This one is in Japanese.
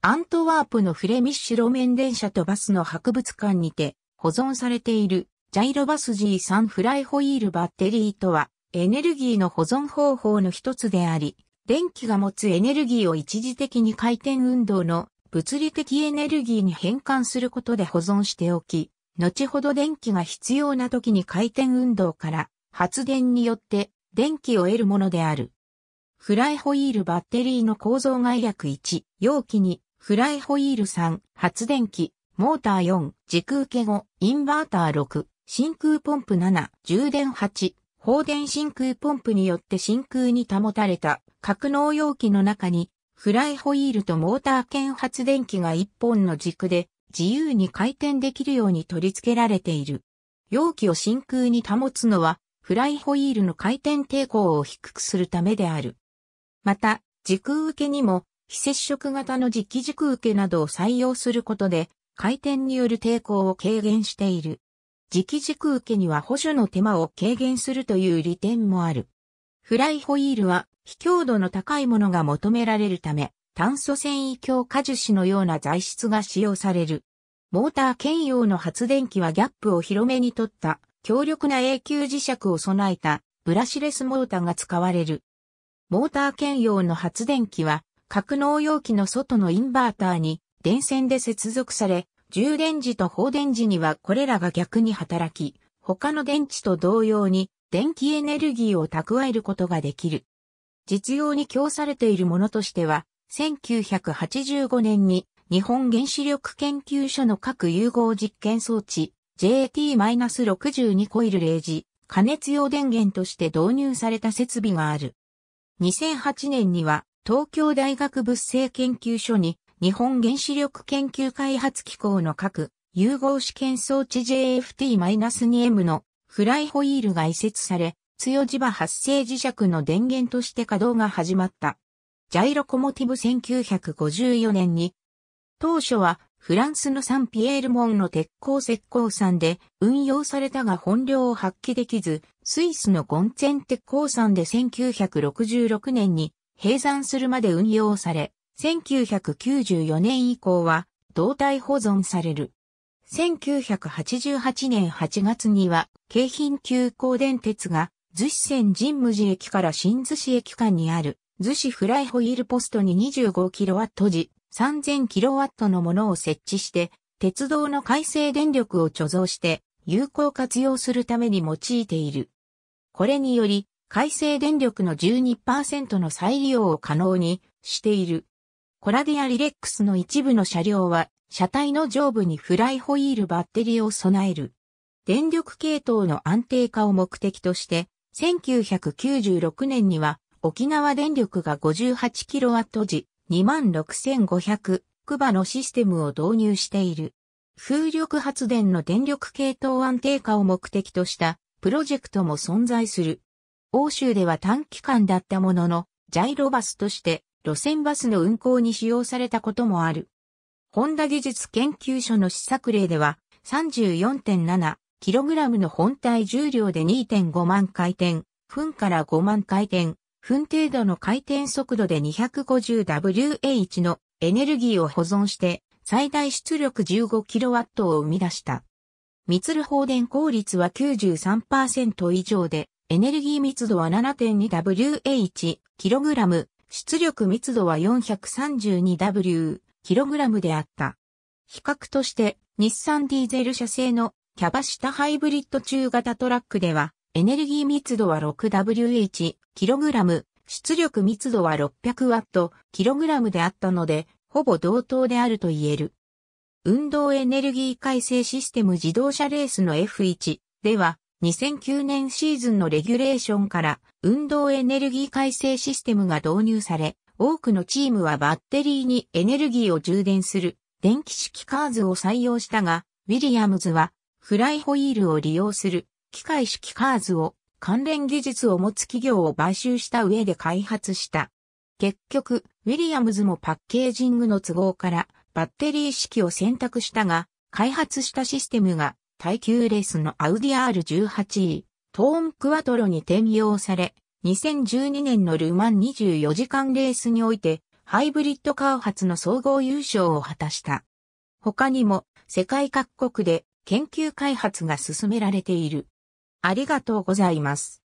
アントワープのフレミッシュ路面電車とバスの博物館にて保存されているジャイロバス G3 フライホイールバッテリーとはエネルギーの保存方法の一つであり、電気が持つエネルギーを一時的に回転運動の物理的エネルギーに変換することで保存しておき、後ほど電気が必要な時に回転運動から発電によって電気を得るものである。フライホイールバッテリーの構造外略1、容器にフライホイール3、発電機、モーター4、軸受け5、インバーター6、真空ポンプ7、充電8、放電真空ポンプによって真空に保たれた格納容器の中に、フライホイールとモーター兼発電機が1本の軸で自由に回転できるように取り付けられている。容器を真空に保つのは、フライホイールの回転抵抗を低くするためである。また、軸受けにも非接触型の磁気軸受けなどを採用することで、回転による抵抗を軽減している。磁気軸受けには補助の手間を軽減するという利点もある。フライホイールは、非強度の高いものが求められるため、炭素繊維強化樹脂のような材質が使用される。モーター兼用の発電機はギャップを広めにとった強力な永久磁石を備えたブラシレスモーターが使われる。モーター兼用の発電機は格納容器の外のインバーターに電線で接続され、充電時と放電時にはこれらが逆に働き、他の電池と同様に電気エネルギーを蓄えることができる。実用に供されているものとしては、1985年に日本原子力研究所の核融合実験装置 JT-62 コイル0時加熱用電源として導入された設備がある。2008年には東京大学物性研究所に日本原子力研究開発機構の各融合試験装置 JFT-2M のフライホイールが移設され、強磁場発生磁石の電源として稼働が始まった。ジャイロコモティブ1954年に、当初はフランスのサンピエールモンの鉄鋼石膏山で運用されたが本領を発揮できず、スイスのゴンツェン鉄鋼山で1966年に閉山するまで運用され、1994年以降は動態保存される。1988年8月には、京浜急行電鉄が、逗子線神武寺駅から新逗子駅間にある、逗子フライホイールポストに 25kW 時、3000kW のものを設置して、鉄道の改正電力を貯蔵して、有効活用するために用いている。これにより、改正電力の12%の再利用を可能にしている。コラディアリレックスの一部の車両は、車体の上部にフライホイールバッテリーを備える。電力系統の安定化を目的として、1996年には沖縄電力が 58kW 時26,500クバのシステムを導入している。風力発電の電力系統安定化を目的としたプロジェクトも存在する。欧州では短期間だったものの、ジャイロバスとして路線バスの運行に使用されたこともある。ホンダ技術研究所の試作例では 34.7kg の本体重量で2.5万回転、分から5万回転、分程度の回転速度で 250WH のエネルギーを保存して最大出力 15kW を生み出した。密ル放電効率は93%以上でエネルギー密度は 7.2Wh、kg、出力密度は 432W、kg であった。比較として、日産ディーゼル車製のキャバタハイブリッド中型トラックでは、エネルギー密度は 6Wh、kg、出力密度は 600W、kg であったので、ほぼ同等であると言える。運動エネルギー改正システム自動車レースの F1 では、2009年シーズンのレギュレーションから運動エネルギー改正システムが導入され、多くのチームはバッテリーにエネルギーを充電する電気式カーズを採用したが、ウィリアムズはフライホイールを利用する機械式カーズを関連技術を持つ企業を買収した上で開発した。結局、ウィリアムズもパッケージングの都合からバッテリー式を選択したが、開発したシステムが耐久レースのアウディ r 1 8位、トーンクワトロに転用され、2012年のルマン24時間レースにおいて、ハイブリッドカー発の総合優勝を果たした。他にも、世界各国で研究開発が進められている。ありがとうございます。